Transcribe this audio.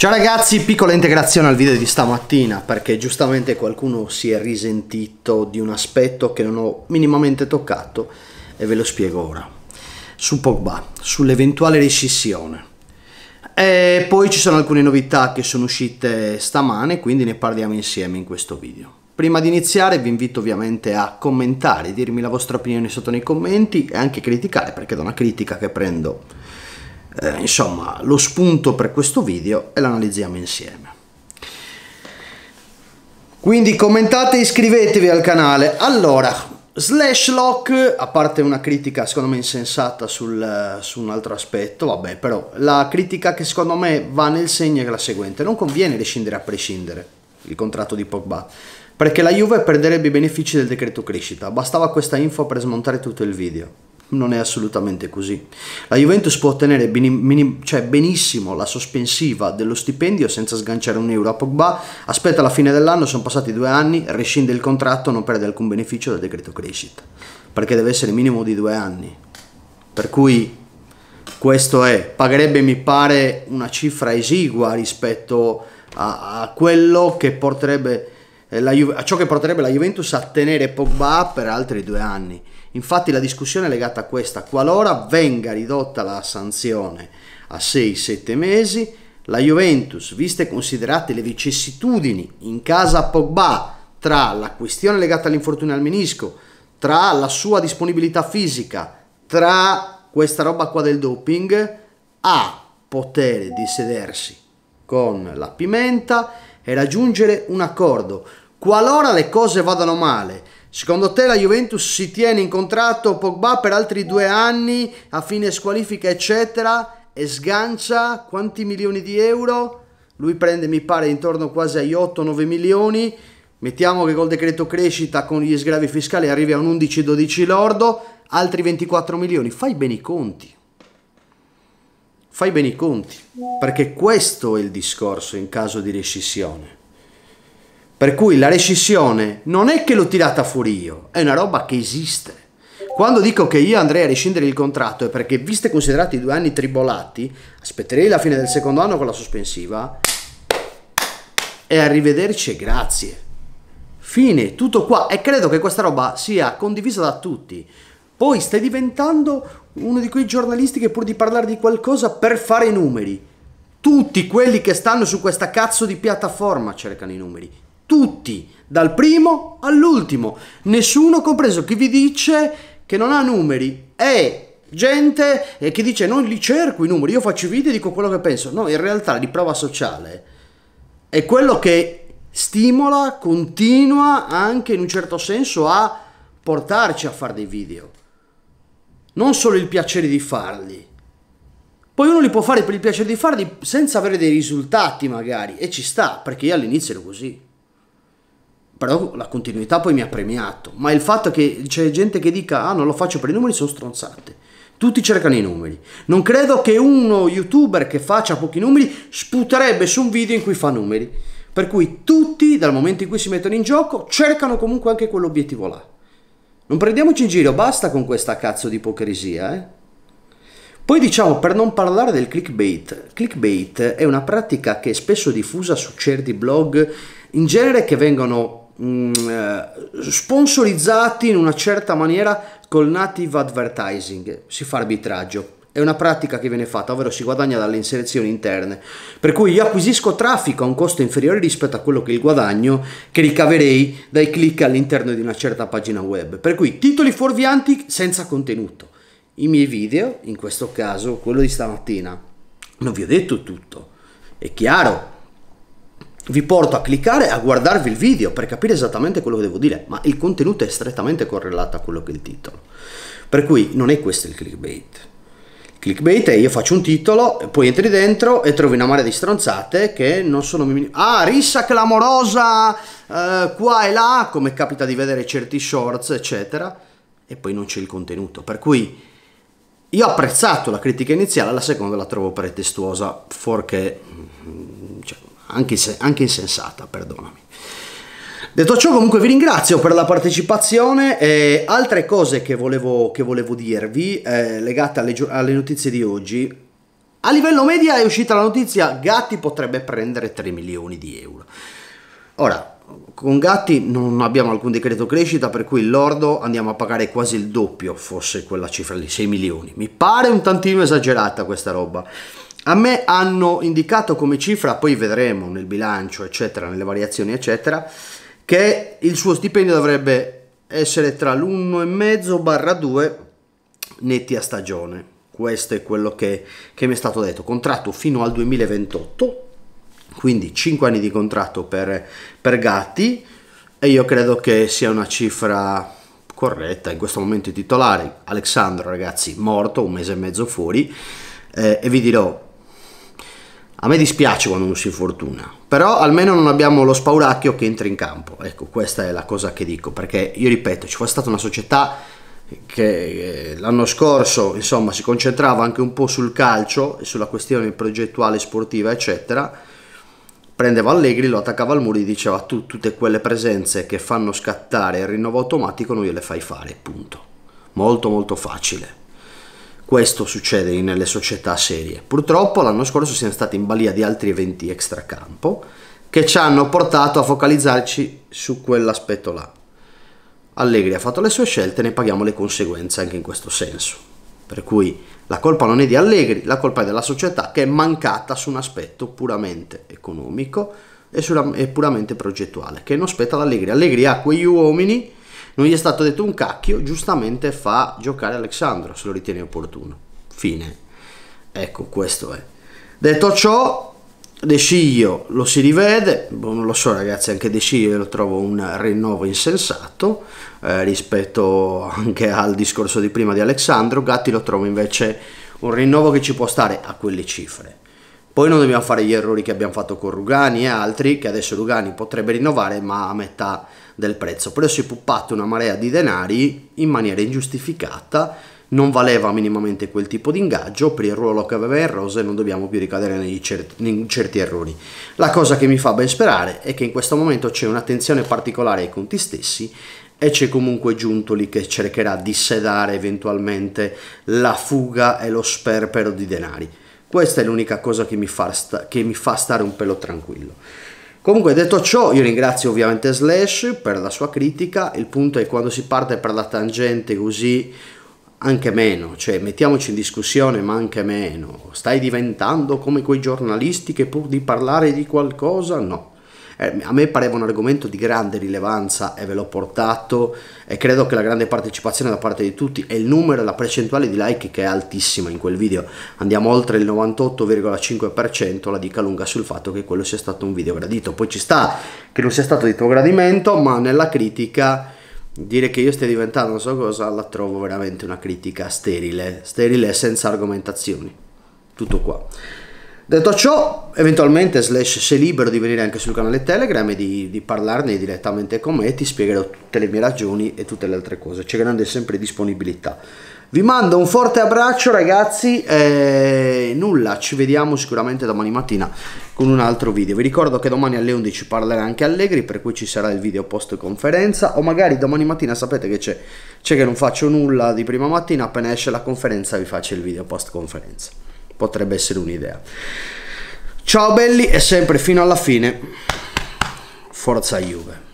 Ciao ragazzi, piccola integrazione al video di stamattina perché giustamente qualcuno si è risentito di un aspetto che non ho minimamente toccato e ve lo spiego ora. Su Pogba, sull'eventuale rescissione. E poi ci sono alcune novità che sono uscite stamane, quindi ne parliamo insieme in questo video. Prima di iniziare vi invito ovviamente a commentare, dirmi la vostra opinione sotto nei commenti e anche criticare perché da una critica che prendo eh, insomma, lo spunto per questo video e l'analizziamo insieme. Quindi commentate e iscrivetevi al canale. Allora, Slash Lock, a parte una critica secondo me insensata sul, eh, su un altro aspetto, vabbè, però la critica che secondo me va nel segno è la seguente, non conviene rescindere a prescindere il contratto di Pogba, perché la Juve perderebbe i benefici del decreto crescita, bastava questa info per smontare tutto il video non è assolutamente così. La Juventus può ottenere benim, benim, cioè benissimo la sospensiva dello stipendio senza sganciare un euro a Pogba, aspetta la fine dell'anno, sono passati due anni, rescinde il contratto, non perde alcun beneficio dal decreto crescita, perché deve essere minimo di due anni. Per cui questo è, pagherebbe mi pare una cifra esigua rispetto a, a quello che porterebbe eh, Ju- a ciò che porterebbe la Juventus a tenere Pogba per altri due anni. Infatti la discussione è legata a questa. Qualora venga ridotta la sanzione a 6-7 mesi, la Juventus, viste e considerate le vicissitudini in casa a Pogba tra la questione legata all'infortunio al menisco, tra la sua disponibilità fisica, tra questa roba qua del doping, ha potere di sedersi con la pimenta e raggiungere un accordo. Qualora le cose vadano male, secondo te la Juventus si tiene in contratto Pogba per altri due anni a fine squalifica, eccetera, e sgancia quanti milioni di euro? Lui prende, mi pare, intorno quasi agli 8-9 milioni. Mettiamo che col decreto crescita con gli sgravi fiscali arrivi a un 11-12 lordo, altri 24 milioni. Fai bene i conti fai bene i conti, perché questo è il discorso in caso di rescissione. Per cui la rescissione non è che l'ho tirata fuori io, è una roba che esiste. Quando dico che io andrei a rescindere il contratto è perché, viste considerati i due anni tribolati, aspetterei la fine del secondo anno con la sospensiva e arrivederci e grazie. Fine, tutto qua. E credo che questa roba sia condivisa da tutti. Poi stai diventando uno di quei giornalisti che pur di parlare di qualcosa per fare i numeri. Tutti quelli che stanno su questa cazzo di piattaforma cercano i numeri. Tutti, dal primo all'ultimo. Nessuno compreso chi vi dice che non ha numeri. È gente che dice non li cerco i numeri, io faccio i video e dico quello che penso. No, in realtà la riprova sociale è quello che stimola, continua anche in un certo senso a portarci a fare dei video non solo il piacere di farli. Poi uno li può fare per il piacere di farli senza avere dei risultati magari, e ci sta, perché io all'inizio ero così. Però la continuità poi mi ha premiato. Ma il fatto che c'è gente che dica, ah non lo faccio per i numeri, sono stronzate. Tutti cercano i numeri. Non credo che uno youtuber che faccia pochi numeri sputerebbe su un video in cui fa numeri. Per cui tutti, dal momento in cui si mettono in gioco, cercano comunque anche quell'obiettivo là. Non prendiamoci in giro, basta con questa cazzo di ipocrisia, eh? Poi diciamo, per non parlare del clickbait, clickbait è una pratica che è spesso diffusa su certi blog, in genere che vengono mm, eh, sponsorizzati in una certa maniera col native advertising, si fa arbitraggio. È una pratica che viene fatta, ovvero si guadagna dalle inserzioni interne. Per cui io acquisisco traffico a un costo inferiore rispetto a quello che il guadagno che ricaverei dai click all'interno di una certa pagina web. Per cui titoli fuorvianti senza contenuto. I miei video, in questo caso quello di stamattina, non vi ho detto tutto. È chiaro, vi porto a cliccare a guardarvi il video per capire esattamente quello che devo dire, ma il contenuto è strettamente correlato a quello che è il titolo. Per cui non è questo il clickbait clickbait e io faccio un titolo, poi entri dentro e trovi una marea di stronzate che non sono... ah, rissa clamorosa eh, qua e là, come capita di vedere certi shorts, eccetera, e poi non c'è il contenuto. Per cui io ho apprezzato la critica iniziale, la seconda la trovo pretestuosa, forché... Mm, cioè, anche, se, anche insensata, perdonami. Detto ciò comunque vi ringrazio per la partecipazione e altre cose che volevo, che volevo dirvi eh, legate alle, alle notizie di oggi. A livello media è uscita la notizia Gatti potrebbe prendere 3 milioni di euro. Ora, con Gatti non abbiamo alcun decreto crescita, per cui il lordo andiamo a pagare quasi il doppio, fosse quella cifra lì, 6 milioni. Mi pare un tantino esagerata questa roba. A me hanno indicato come cifra, poi vedremo nel bilancio, eccetera, nelle variazioni, eccetera, che il suo stipendio dovrebbe essere tra l'1,5 barra 2 netti a stagione. Questo è quello che, che mi è stato detto. Contratto fino al 2028, quindi 5 anni di contratto per, per Gatti e io credo che sia una cifra corretta. In questo momento i titolari, Alexandro ragazzi morto, un mese e mezzo fuori eh, e vi dirò a me dispiace quando uno si infortuna, però almeno non abbiamo lo spauracchio che entra in campo. Ecco, questa è la cosa che dico, perché io ripeto, ci fu stata una società che eh, l'anno scorso insomma si concentrava anche un po' sul calcio e sulla questione progettuale sportiva eccetera prendeva Allegri, lo attaccava al muro e diceva tu tutte quelle presenze che fanno scattare il rinnovo automatico non gliele fai fare, punto molto molto facile questo succede nelle società serie. Purtroppo l'anno scorso siamo stati in balia di altri eventi extracampo che ci hanno portato a focalizzarci su quell'aspetto là. Allegri ha fatto le sue scelte, ne paghiamo le conseguenze anche in questo senso. Per cui la colpa non è di Allegri, la colpa è della società che è mancata su un aspetto puramente economico e, puramente progettuale, che non spetta ad Allegri. Allegri ha quegli uomini non gli è stato detto un cacchio, giustamente fa giocare Alexandro se lo ritiene opportuno. Fine. Ecco, questo è. Detto ciò, De Sciglio lo si rivede, boh, non lo so ragazzi, anche De Sciglio lo trovo un rinnovo insensato eh, rispetto anche al discorso di prima di Alexandro, Gatti lo trovo invece un rinnovo che ci può stare a quelle cifre. Poi non dobbiamo fare gli errori che abbiamo fatto con Rugani e altri, che adesso Rugani potrebbe rinnovare ma a metà del prezzo, però si è puppata una marea di denari in maniera ingiustificata, non valeva minimamente quel tipo di ingaggio, per il ruolo che aveva in rosa e non dobbiamo più ricadere certi, in certi errori. La cosa che mi fa ben sperare è che in questo momento c'è un'attenzione particolare ai conti stessi e c'è comunque Giuntoli che cercherà di sedare eventualmente la fuga e lo sperpero di denari. Questa è l'unica cosa che mi, fa sta, che mi fa stare un pelo tranquillo. Comunque detto ciò io ringrazio ovviamente Slash per la sua critica, il punto è quando si parte per la tangente così anche meno, cioè mettiamoci in discussione ma anche meno, stai diventando come quei giornalisti che pur di parlare di qualcosa no eh, a me pareva un argomento di grande rilevanza e ve l'ho portato e credo che la grande partecipazione da parte di tutti e il numero, la percentuale di like che è altissima in quel video, andiamo oltre il 98,5%, la dica lunga sul fatto che quello sia stato un video gradito, poi ci sta che non sia stato di tuo gradimento, ma nella critica dire che io stia diventando non so cosa la trovo veramente una critica sterile, sterile senza argomentazioni. Tutto qua. Detto ciò, eventualmente Slash sei libero di venire anche sul canale Telegram e di, di, parlarne direttamente con me ti spiegherò tutte le mie ragioni e tutte le altre cose. C'è grande sempre disponibilità. Vi mando un forte abbraccio ragazzi e nulla, ci vediamo sicuramente domani mattina con un altro video. Vi ricordo che domani alle 11 parlerà anche Allegri per cui ci sarà il video post conferenza o magari domani mattina sapete che c'è, c'è che non faccio nulla di prima mattina, appena esce la conferenza vi faccio il video post conferenza potrebbe essere un'idea. Ciao belli e sempre fino alla fine, forza Juve.